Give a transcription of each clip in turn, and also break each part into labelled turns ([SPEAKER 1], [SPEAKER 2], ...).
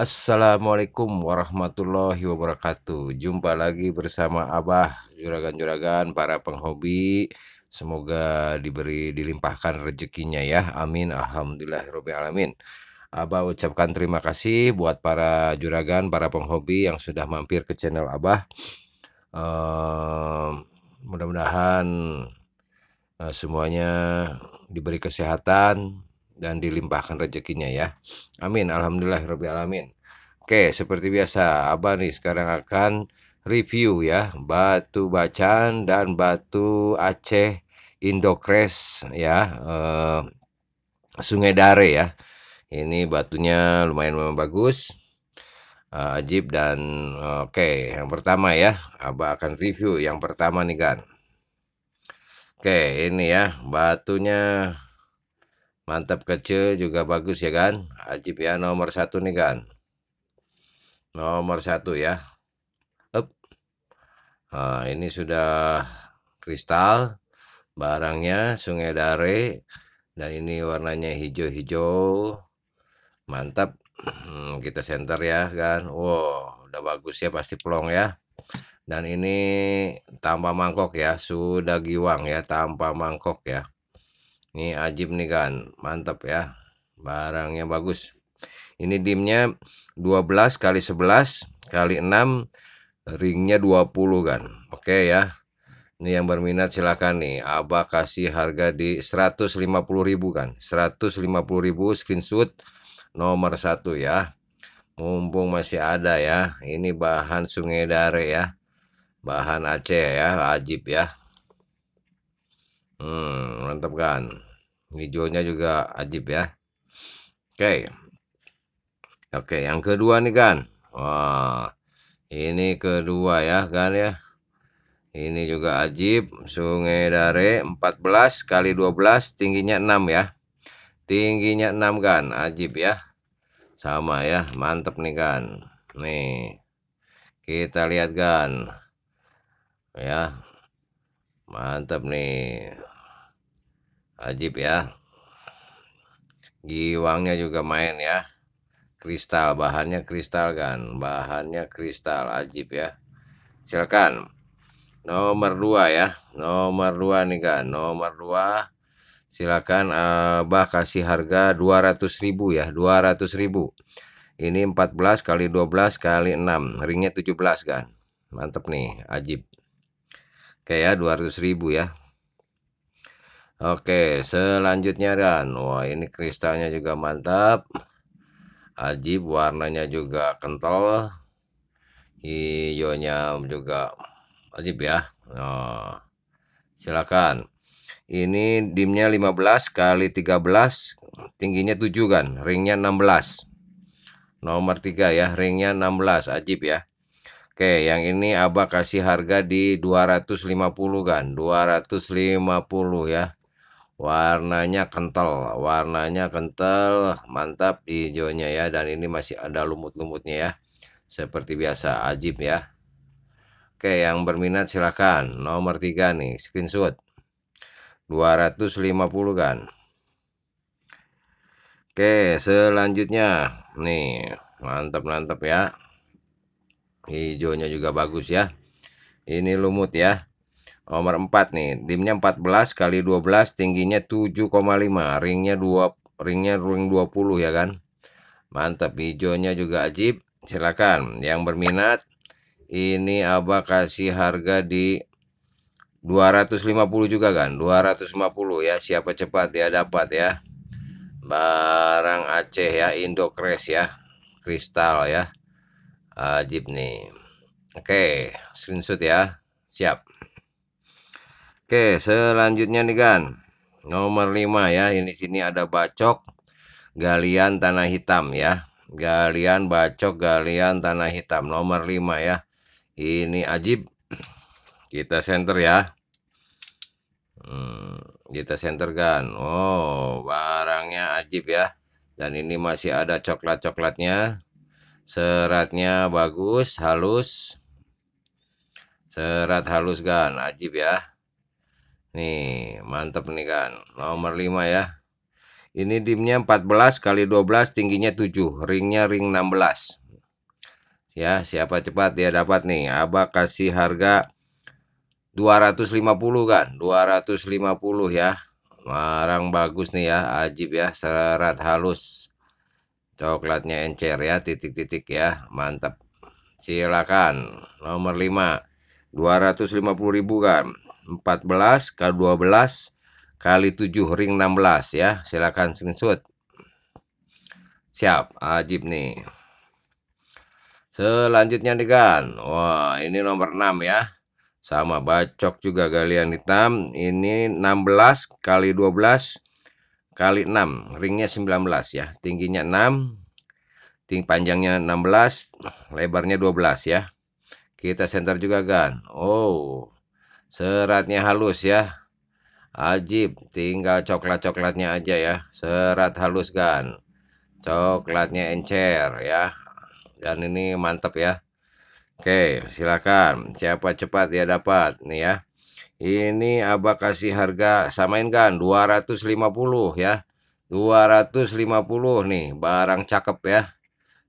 [SPEAKER 1] Assalamualaikum warahmatullahi wabarakatuh. Jumpa lagi bersama Abah, juragan-juragan, para penghobi. Semoga diberi dilimpahkan rezekinya ya. Amin. Alhamdulillah Rabbil alamin. Abah ucapkan terima kasih buat para juragan, para penghobi yang sudah mampir ke channel Abah. Uh, mudah-mudahan uh, semuanya diberi kesehatan, dan dilimpahkan rezekinya ya. Amin. Alhamdulillah Rabbi Alamin. Oke, seperti biasa, Abah nih sekarang akan review ya batu bacan dan batu Aceh Indokres ya eh, Sungai Dare ya. Ini batunya lumayan memang bagus. Uh, ajib dan eh, oke okay. yang pertama ya Abah akan review yang pertama nih kan Oke, okay, ini ya batunya Mantap kecil juga bagus ya kan. Ajib ya nomor satu nih kan. Nomor satu ya. Up. Nah, ini sudah kristal. Barangnya sungai dare. Dan ini warnanya hijau-hijau. Mantap. Hmm, kita center ya kan. Wow udah bagus ya pasti plong ya. Dan ini tanpa mangkok ya. Sudah giwang ya tanpa mangkok ya. Ini ajib nih kan, mantap ya. Barangnya bagus. Ini dimnya 12 kali 11 kali 6 ringnya 20 kan. Oke ya. Ini yang berminat silahkan nih. Abah kasih harga di 150.000 kan. 150.000 screenshot nomor 1 ya. Mumpung masih ada ya. Ini bahan Sungai Dare ya. Bahan Aceh ya, ajib ya. Hmm, mantap kan? Hijaunya juga ajib ya. Oke. Okay. Oke, okay, yang kedua nih kan. Wah. Ini kedua ya kan ya. Ini juga ajib. Sungai Dare 14 kali 12 tingginya 6 ya. Tingginya 6 kan, ajib ya. Sama ya, mantap nih kan. Nih. Kita lihat kan. Ya. Mantap nih. Ajib ya. Giwangnya juga main ya. Kristal, bahannya kristal kan. Bahannya kristal, ajib ya. Silakan. Nomor 2 ya. Nomor 2 nih kan. Nomor 2 silakan Abah eh, kasih harga 200 ribu ya 200 ribu ini 14 kali 12 kali 6 ringnya 17 kan mantep nih ajib oke ya 200 ribu ya Oke, selanjutnya dan wah ini kristalnya juga mantap. Ajib warnanya juga kental. Hijaunya juga ajib ya. Nah, silakan. Ini dimnya 15 kali 13, tingginya 7 kan, ringnya 16. Nomor 3 ya, ringnya 16, ajib ya. Oke, yang ini Abah kasih harga di 250 kan, 250 ya warnanya kental warnanya kental mantap hijaunya ya dan ini masih ada lumut-lumutnya ya seperti biasa ajib ya oke yang berminat silahkan nomor tiga nih screenshot 250 kan oke selanjutnya nih mantap-mantap ya hijaunya juga bagus ya ini lumut ya Nomor 4 nih, dimnya 14 kali 12 tingginya 7,5, ringnya 2 ringnya ring 20 ya kan. Mantap, hijaunya juga ajib. Silakan yang berminat ini Abah kasih harga di 250 juga kan 250 ya siapa cepat ya dapat ya barang Aceh ya Indokres ya kristal ya ajib nih oke screenshot ya siap Oke, selanjutnya nih kan. Nomor 5 ya, ini sini ada bacok, galian tanah hitam ya. Galian bacok, galian tanah hitam. Nomor 5 ya. Ini ajib. Kita center ya. Hmm, kita center kan. Oh, barangnya ajib ya. Dan ini masih ada coklat-coklatnya. Seratnya bagus, halus. Serat halus kan, ajib ya. Nih, mantep nih kan. Nomor 5 ya. Ini dimnya 14 kali 12 tingginya 7, ringnya ring 16. Ya, siapa cepat dia dapat nih. Abah kasih harga 250 kan. 250 ya. Marang bagus nih ya, ajib ya, serat halus. Coklatnya encer ya, titik-titik ya. Mantap. Silakan. Nomor 5. 250 ribu kan. 14 kali 12 kali 7 ring 16 ya. Silakan screenshot. Siap, ajib nih. Selanjutnya nih kan. Wah, ini nomor 6 ya. Sama bacok juga galian hitam. Ini 16 kali 12 kali 6. Ringnya 19 ya. Tingginya 6. Ting panjangnya 16, lebarnya 12 ya. Kita senter juga kan. Oh, Seratnya halus ya. Ajib, tinggal coklat-coklatnya aja ya. Serat halus kan. Coklatnya encer ya. Dan ini mantep ya. Oke, silakan. Siapa cepat ya dapat nih ya. Ini Abah kasih harga samain kan 250 ya. 250 nih barang cakep ya.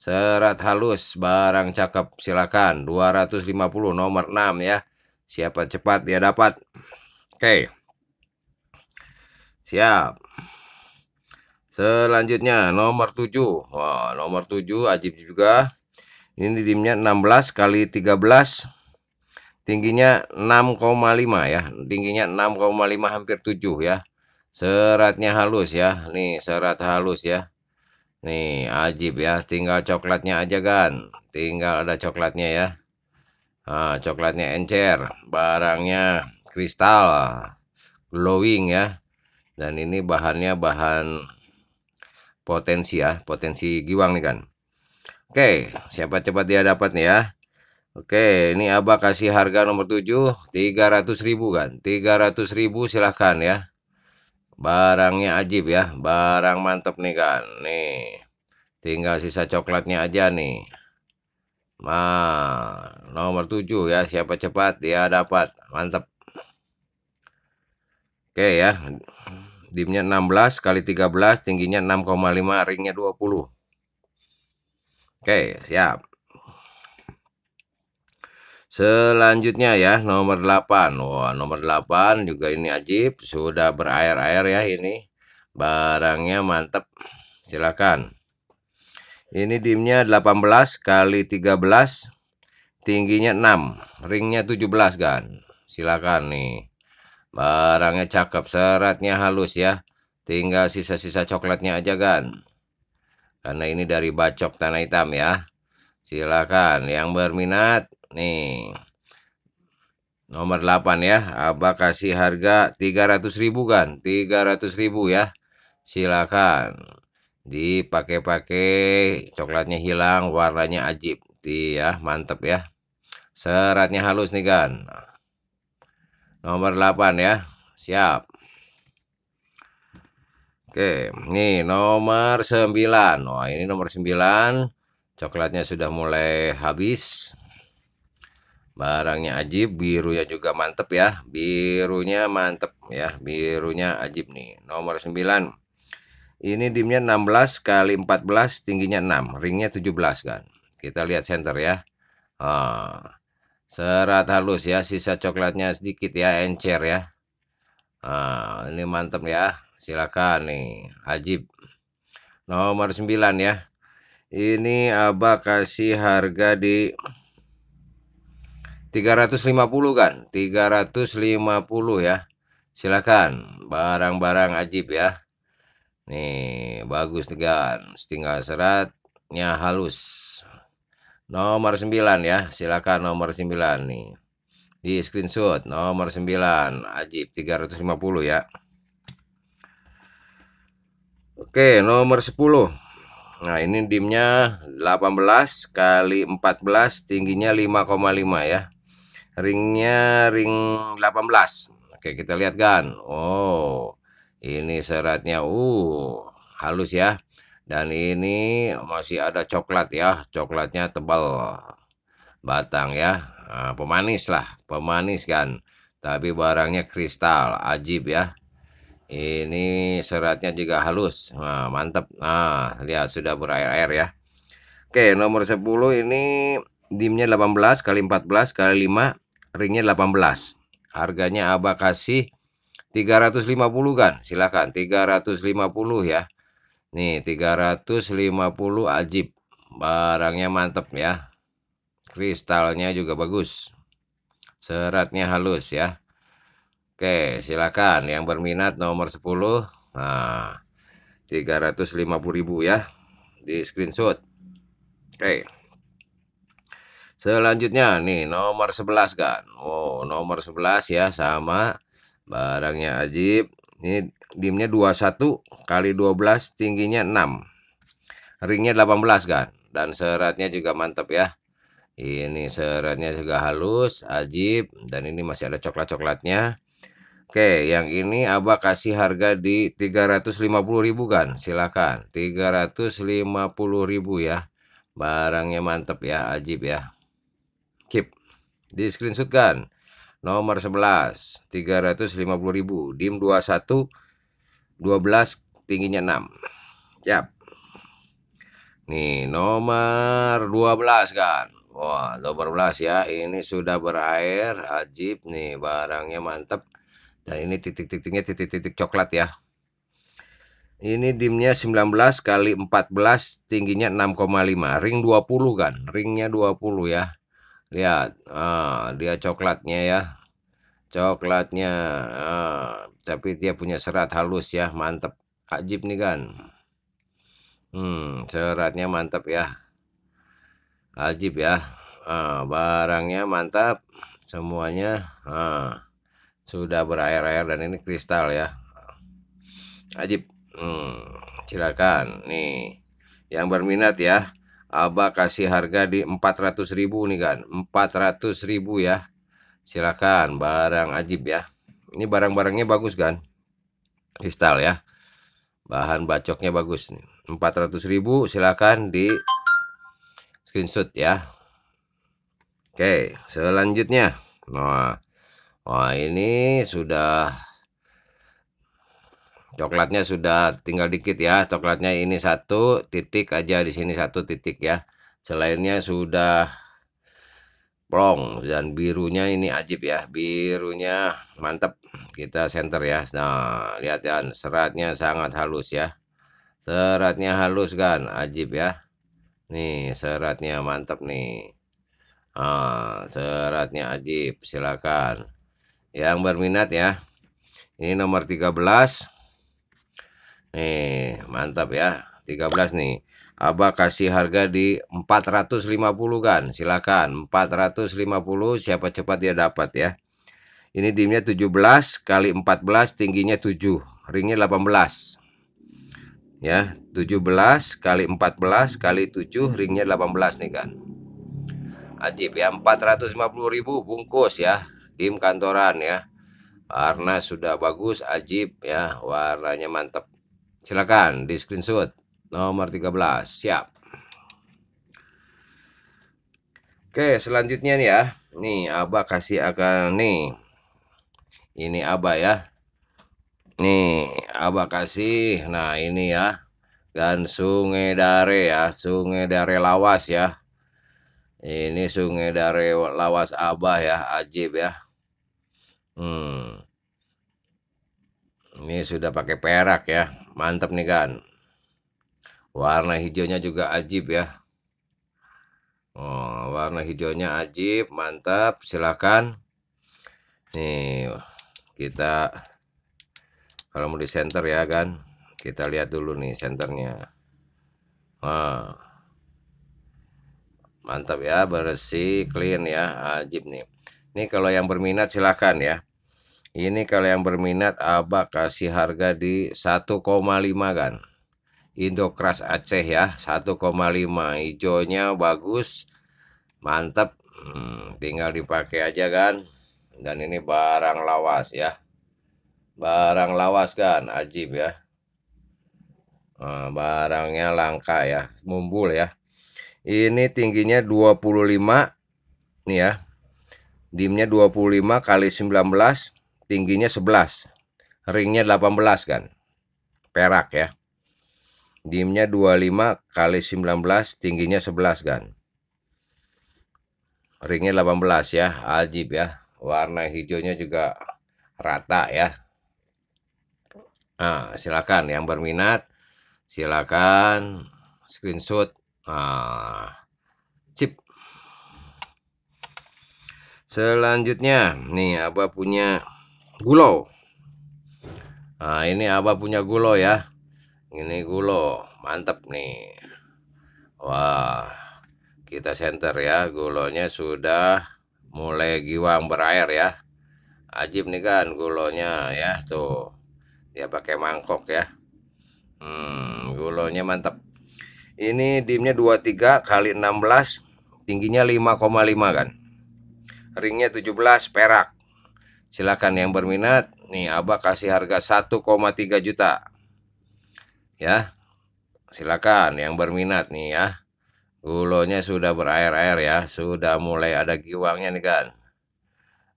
[SPEAKER 1] Serat halus barang cakep silakan 250 nomor 6 ya. Siapa cepat dia dapat. Oke. Okay. Siap. Selanjutnya nomor 7. Wah, nomor 7 ajib juga. Ini dimnya 16 kali 13. Tingginya 6,5 ya. Tingginya 6,5 hampir 7 ya. Seratnya halus ya. Nih, serat halus ya. Nih, ajib ya. Tinggal coklatnya aja kan. Tinggal ada coklatnya ya. Nah, coklatnya encer, barangnya kristal, glowing ya. Dan ini bahannya bahan potensi ya, potensi giwang nih kan. Oke, siapa cepat dia dapat nih ya. Oke, ini Abah kasih harga nomor 7, 300 ribu kan. 300 ribu silahkan ya. Barangnya ajib ya, barang mantep nih kan. Nih, tinggal sisa coklatnya aja nih. Nah, nomor 7 ya, siapa cepat dia dapat. Mantap. Oke ya. Dimnya 16 kali 13, tingginya 6,5, ringnya 20. Oke, siap. Selanjutnya ya, nomor 8. Wah, nomor 8 juga ini ajib, sudah berair-air ya ini. Barangnya mantap. Silakan. Ini dimnya 18 kali 13 tingginya 6, ringnya 17 kan. Silakan nih. Barangnya cakep, seratnya halus ya. Tinggal sisa-sisa coklatnya aja kan. Karena ini dari bacok tanah hitam ya. Silakan yang berminat nih. Nomor 8 ya, Abah kasih harga 300.000 kan. 300.000 ya. Silakan dipakai-pakai coklatnya hilang warnanya ajib ya mantep ya seratnya halus nih kan nomor 8 ya siap Oke, nih nomor 9. Wah, ini nomor 9. Coklatnya sudah mulai habis. Barangnya ajib, birunya juga mantep ya. Birunya mantep ya, birunya ajib nih. Nomor 9. Ini dimnya 16 kali 14 tingginya 6, ringnya 17 kan. Kita lihat center ya. Ah, serat halus ya, sisa coklatnya sedikit ya, encer ya. Ah, ini mantep ya. Silakan nih, Ajib. Nomor 9 ya. Ini Abah kasih harga di 350 kan? 350 ya. Silakan barang-barang Ajib ya. Nih, bagus tegan. Tinggal seratnya halus. Nomor 9 ya. Silakan nomor 9 nih. Di screenshot nomor 9 Ajib 350 ya. Oke, nomor 10. Nah, ini dimnya 18 kali 14 tingginya 5,5 ya. Ringnya ring 18. Oke, kita lihat kan. Oh. Ini seratnya uh halus ya. Dan ini masih ada coklat ya, coklatnya tebal batang ya. Nah, pemanis lah, pemanis kan. Tapi barangnya kristal, ajib ya. Ini seratnya juga halus. Nah, mantap. Nah, lihat sudah berair-air ya. Oke, nomor 10 ini dimnya 18 kali 14 kali 5 ringnya 18 harganya abah kasih 350 kan? Silakan 350 ya. Nih 350 ajib. Barangnya mantep ya. Kristalnya juga bagus. Seratnya halus ya. Oke, silakan yang berminat nomor 10. Nah, 350.000 ya di screenshot. Oke. Selanjutnya nih nomor 11 kan. Oh, nomor 11 ya sama Barangnya ajib. Ini dimnya 21 kali 12 tingginya 6. Ringnya 18 kan. Dan seratnya juga mantap ya. Ini seratnya juga halus, ajib. Dan ini masih ada coklat-coklatnya. Oke, yang ini Abah kasih harga di ribu kan? Silakan. ribu ya. Barangnya mantep ya, ajib ya. Keep. Di screenshot kan. Nomor 11, 350 Dim 21, 12, tingginya 6. Siap. Nih, nomor 12 kan. Wah, nomor 12 ya. Ini sudah berair. Ajib nih, barangnya mantap. Dan ini titik-titiknya titik-titik coklat ya. Ini dimnya 19 kali 14, tingginya 6,5. Ring 20 kan. Ringnya 20 ya. Lihat, ah, dia coklatnya ya coklatnya uh, tapi dia punya serat halus ya mantep ajib nih kan hmm, seratnya mantep ya ajib ya uh, barangnya mantap semuanya uh, sudah berair-air dan ini kristal ya ajib hmm, silakan nih yang berminat ya Abah kasih harga di 400.000 nih kan 400.000 ya silakan barang ajib ya ini barang-barangnya bagus kan kristal ya bahan bacoknya bagus nih ribu, silakan di screenshot ya Oke selanjutnya nah wah ini sudah coklatnya sudah tinggal dikit ya coklatnya ini satu titik aja di sini satu titik ya selainnya sudah plong dan birunya ini ajib ya birunya mantep kita center ya nah lihat ya seratnya sangat halus ya seratnya halus kan ajib ya nih seratnya mantep nih ah, seratnya ajib silakan yang berminat ya ini nomor 13 nih mantap ya 13 nih Abah kasih harga di 450 kan. Silakan 450 siapa cepat dia dapat ya. Ini dimnya 17 kali 14 tingginya 7, ringnya 18. Ya, 17 kali 14 kali 7 ringnya 18 nih kan. Ajib ya 450.000 bungkus ya. Tim kantoran ya. Warna sudah bagus, ajib ya. Warnanya mantap. Silakan di screenshot. Nomor 13, siap. Oke, selanjutnya nih ya. Nih, Abah kasih akan nih. Ini Abah ya. Nih, Abah kasih. Nah, ini ya. Dan Sungai Dare ya, Sungai Dare Lawas ya. Ini Sungai Dare Lawas Abah ya, ajib ya. Hmm. Ini sudah pakai perak ya. Mantap nih kan. Warna hijaunya juga ajib ya. Oh, warna hijaunya ajib, mantap. Silakan. Nih, kita kalau mau di center ya kan. Kita lihat dulu nih senternya. Ah. Mantap ya, bersih, clean ya, ajib nih. Ini kalau yang berminat silakan ya. Ini kalau yang berminat Abah kasih harga di 1,5 kan. Indokras Aceh ya 1,5 hijaunya bagus mantap hmm, tinggal dipakai aja kan dan ini barang lawas ya barang lawas kan ajib ya ah, barangnya langka ya mumbul ya ini tingginya 25 nih ya dimnya 25 kali 19 tingginya 11 ringnya 18 kan perak ya Dimnya 25 kali 19, tingginya 11 kan. Ringnya 18 ya, ajib ya. Warna hijaunya juga rata ya. Nah, silakan yang berminat silakan screenshot nah, chip. Selanjutnya, nih Abah punya gulau Nah, ini Abah punya gulau ya ini gulo mantep nih wah kita center ya gulonya sudah mulai giwang berair ya ajib nih kan gulonya ya tuh dia ya pakai mangkok ya hmm, gulonya mantep. ini dimnya 23 kali 16 tingginya 5,5 kan ringnya 17 perak silakan yang berminat nih abah kasih harga 1,3 juta ya silakan yang berminat nih ya gulonya sudah berair-air ya sudah mulai ada giwangnya nih kan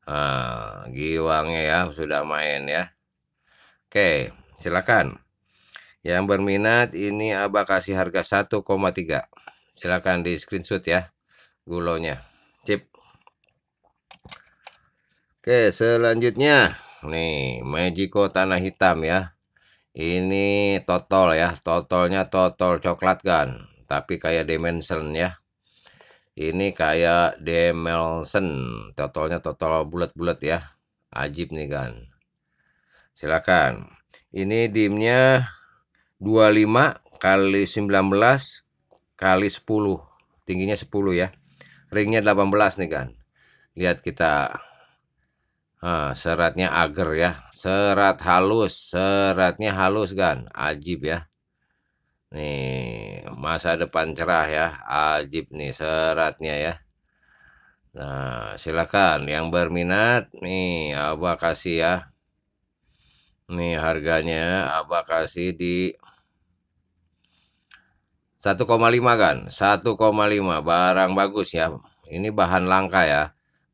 [SPEAKER 1] nah, giwangnya ya sudah main ya oke silakan yang berminat ini abah kasih harga 1,3 silakan di screenshot ya gulonya chip oke selanjutnya nih magico tanah hitam ya ini total ya, totalnya total coklat kan, tapi kayak dimension ya. Ini kayak dimension, totalnya total bulat-bulat ya. Ajib nih kan. Silakan. Ini dimnya 25 kali 19 kali 10. Tingginya 10 ya. Ringnya 18 nih kan. Lihat kita Nah, seratnya agar ya. Serat halus. Seratnya halus kan. Ajib ya. Nih, masa depan cerah ya. Ajib nih seratnya ya. Nah, silakan yang berminat nih Abah kasih ya. Nih harganya Abah kasih di 1,5 kan? 1,5 barang bagus ya. Ini bahan langka ya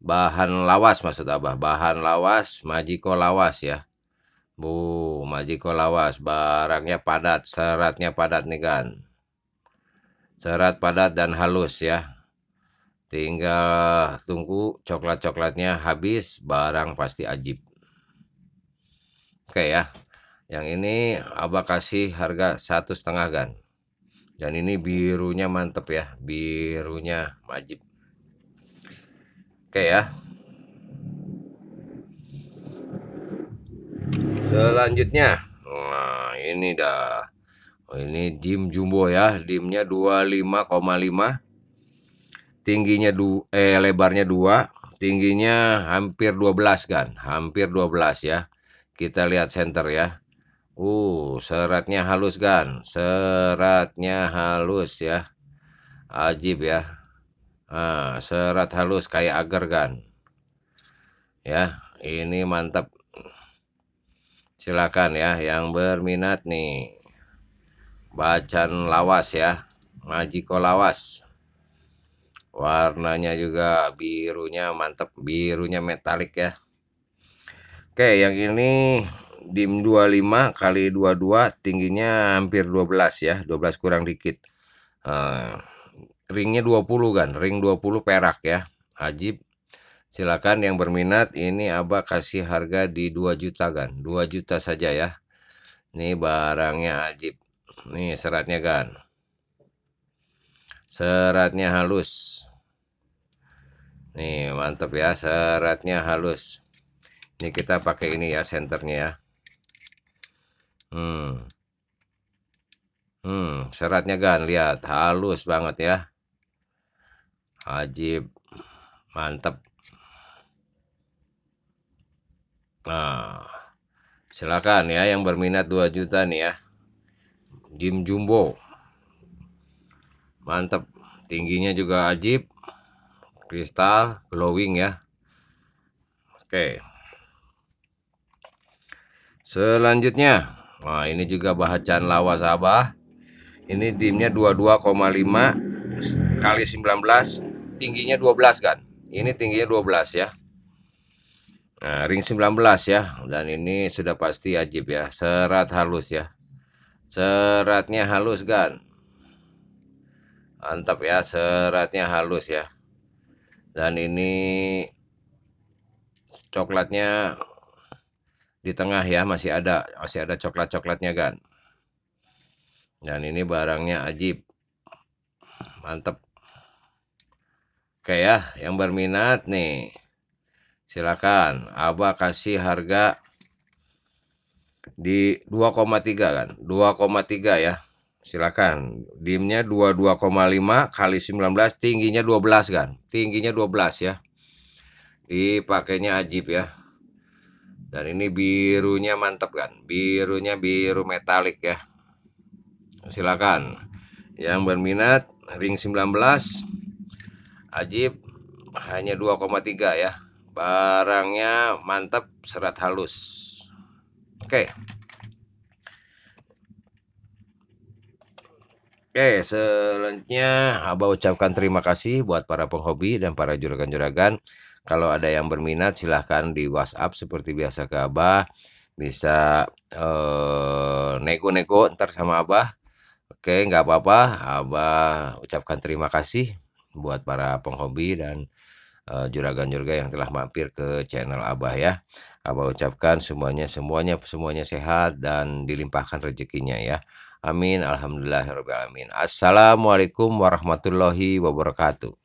[SPEAKER 1] bahan lawas maksud abah bahan lawas majiko lawas ya bu majiko lawas barangnya padat seratnya padat nih kan serat padat dan halus ya tinggal tunggu coklat coklatnya habis barang pasti ajib oke ya yang ini abah kasih harga satu setengah kan dan ini birunya mantep ya birunya majib Oke ya. Selanjutnya, nah ini dah. Oh, ini dim jumbo ya, dimnya 25,5. Tingginya du eh lebarnya 2, tingginya hampir 12 kan, hampir 12 ya. Kita lihat center ya. Uh, seratnya halus kan, seratnya halus ya. Ajib ya. Nah, serat halus kayak agar kan. Ya, ini mantap. Silakan ya yang berminat nih. Bacan lawas ya. Majiko lawas. Warnanya juga birunya mantap, birunya metalik ya. Oke, yang ini dim 25 kali 22 tingginya hampir 12 ya, 12 kurang dikit ringnya 20 kan ring 20 perak ya Ajib silakan yang berminat ini Abah kasih harga di 2 juta kan 2 juta saja ya ini barangnya Ajib nih seratnya kan seratnya halus nih mantep ya seratnya halus ini kita pakai ini ya senternya ya hmm hmm seratnya kan lihat halus banget ya Ajib. mantep. Nah, silakan ya yang berminat 2 juta nih ya. Jim Jumbo. mantep, Tingginya juga ajib. Kristal glowing ya. Oke. Selanjutnya, nah ini juga bahacan lawas abah. Ini dimnya 22,5 kali 19 tingginya 12 kan. Ini tingginya 12 ya. Nah, ring 19 ya. Dan ini sudah pasti ajib ya. Serat halus ya. Seratnya halus kan. Mantap ya, seratnya halus ya. Dan ini coklatnya di tengah ya, masih ada masih ada coklat-coklatnya kan. Dan ini barangnya ajib. Mantap. Oke ya, yang berminat nih. Silakan, Abah kasih harga di 2,3 kan? 2,3 ya. Silakan. Dimnya 22,5 kali 19 tingginya 12 kan? Tingginya 12 ya. Dipakainya ajib ya. Dan ini birunya mantap kan? Birunya biru metalik ya. Silakan. Yang berminat ring 19 Ajib hanya 2,3 ya. Barangnya mantap serat halus. Oke. Oke, selanjutnya Abah ucapkan terima kasih buat para penghobi dan para juragan-juragan. Kalau ada yang berminat silahkan di WhatsApp seperti biasa ke Abah. Bisa eh, neko-neko ntar sama Abah. Oke, nggak apa-apa. Abah ucapkan terima kasih buat para penghobi dan uh, eh, juragan jurga yang telah mampir ke channel Abah ya. Abah ucapkan semuanya semuanya semuanya sehat dan dilimpahkan rezekinya ya. Amin alhamdulillah alamin. Assalamualaikum warahmatullahi wabarakatuh.